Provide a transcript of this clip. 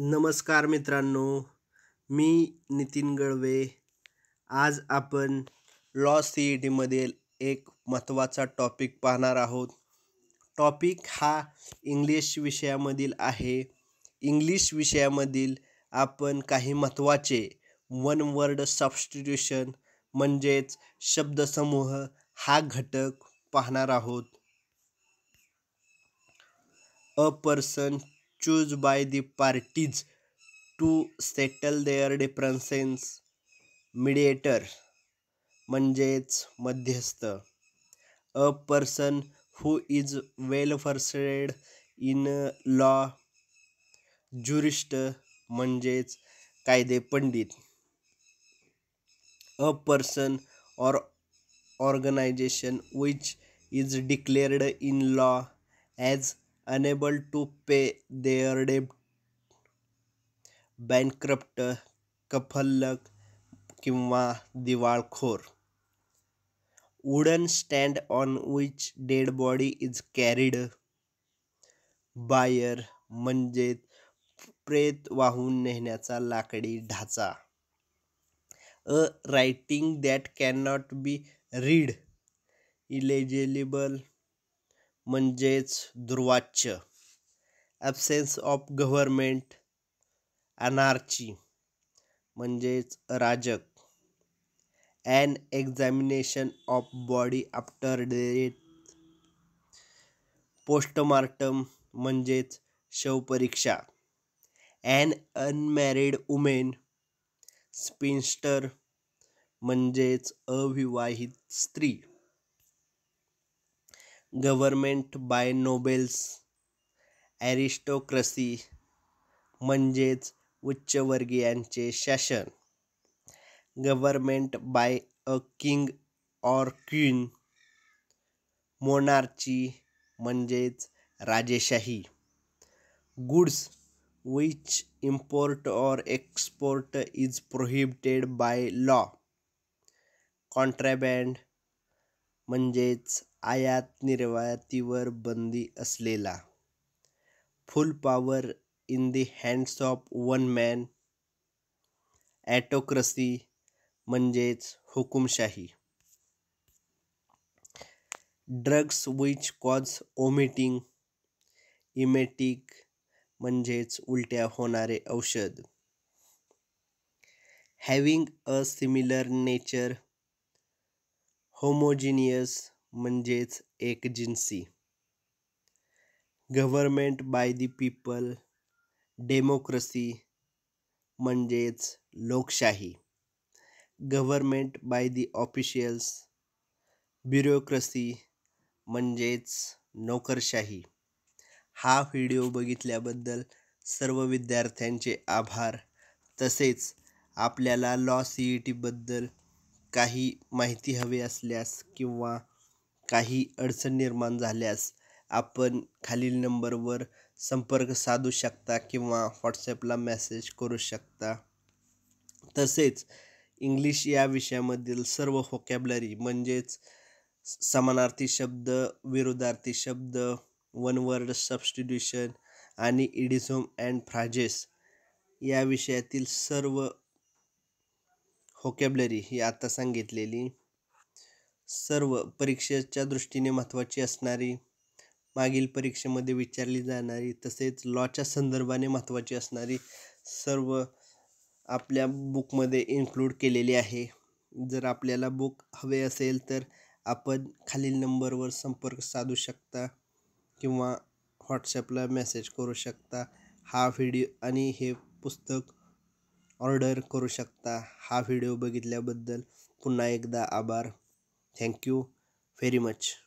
नमस्कार मित्रांनो मी नितीन गळवे आज आपण लॉ सी ई टीमधील एक महत्त्वाचा टॉपिक पाहणार आहोत टॉपिक हा इंग्लिश विषयामधील आहे इंग्लिश विषयामधील आपण काही महत्त्वाचे वन वर्ड सबस्टिट्यूशन म्हणजेच शब्दसमूह हा घटक पाहणार आहोत a person choose by the parties to settle their differences mediator म्हणजेच मध्यस्थ a person who is well versed in law jurist म्हणजेच कायदे पंडित a person or organisation which is declared in law as unable to pay their डेब्ट bankrupt कफल्लक किंवा दिवाळखोर wooden stand on which dead body is carried bier म्हणजे प्रेत वाहून नेहण्याचा लाकडी ढाचा a writing that can not be read illegible म्हणजेच दुर्वाच्य ॲबसेन्स ऑफ गव्हर्मेंट अनार्ची म्हणजेच राजक an examination of body after death postmortem म्हणजेच शवपरीक्षा ॲन अनमॅरिड वुमेन स्पिन्स्टर म्हणजेच अविवाहित स्त्री गव्हर्मेंट बाय नोबेल्स ॲरिस्टोक्रसी म्हणजेच उच्चवर्गीयांचे शासन government by a king or queen monarchy म्हणजेच राजेशाही goods which import or export is prohibited by law contraband म्हणजेच आयात निर्यातीवर बंदी असलेला full power in the hands of one man autocracy म्हणजेच हुकुमशाही drugs which cause vomiting emetic म्हणजेच उलट्या होणारे औषध having a similar nature homogeneous म्हणजेच जिन्सी government by the people democracy म्हणजेच लोकशाही government by the officials bureaucracy म्हणजेच नोकरशाही हा व्हिडिओ बघितल्याबद्दल सर्व विद्यार्थ्यांचे आभार तसेच आपल्याला लॉ सी ई टीबद्दल काही माहिती हवी असल्यास किंवा काही अडचण निर्माण झाल्यास आपण खालील नंबरवर संपर्क साधू शकता किंवा व्हॉट्सॲपला मेसेज करू शकता तसेच इंग्लिश या विषयामधील सर्व होकॅबलरी म्हणजेच समानार्थी शब्द विरोधार्थी शब्द वन वर्ड सबस्टिट्युशन आणि इडिझोम अँड फ्राजेस या विषयातील सर्व होकॅबलरी ही आता सांगितलेली सर्व परीक्षेच्या दृष्टीने महत्त्वाची असणारी मागील परीक्षेमध्ये विचारली जाणारी तसेच लॉच्या संदर्भाने महत्त्वाची असणारी सर्व आपल्या बुकमध्ये इन्क्लूड केलेली आहे जर आपल्याला बुक हवे असेल तर आपण खालील नंबरवर संपर्क साधू शकता किंवा व्हॉट्सॲपला मेसेज करू शकता हा व्हिडिओ आणि हे पुस्तक ऑर्डर करू शकता हा व्हिडिओ बघितल्याबद्दल पुन्हा एकदा आभार thank you very much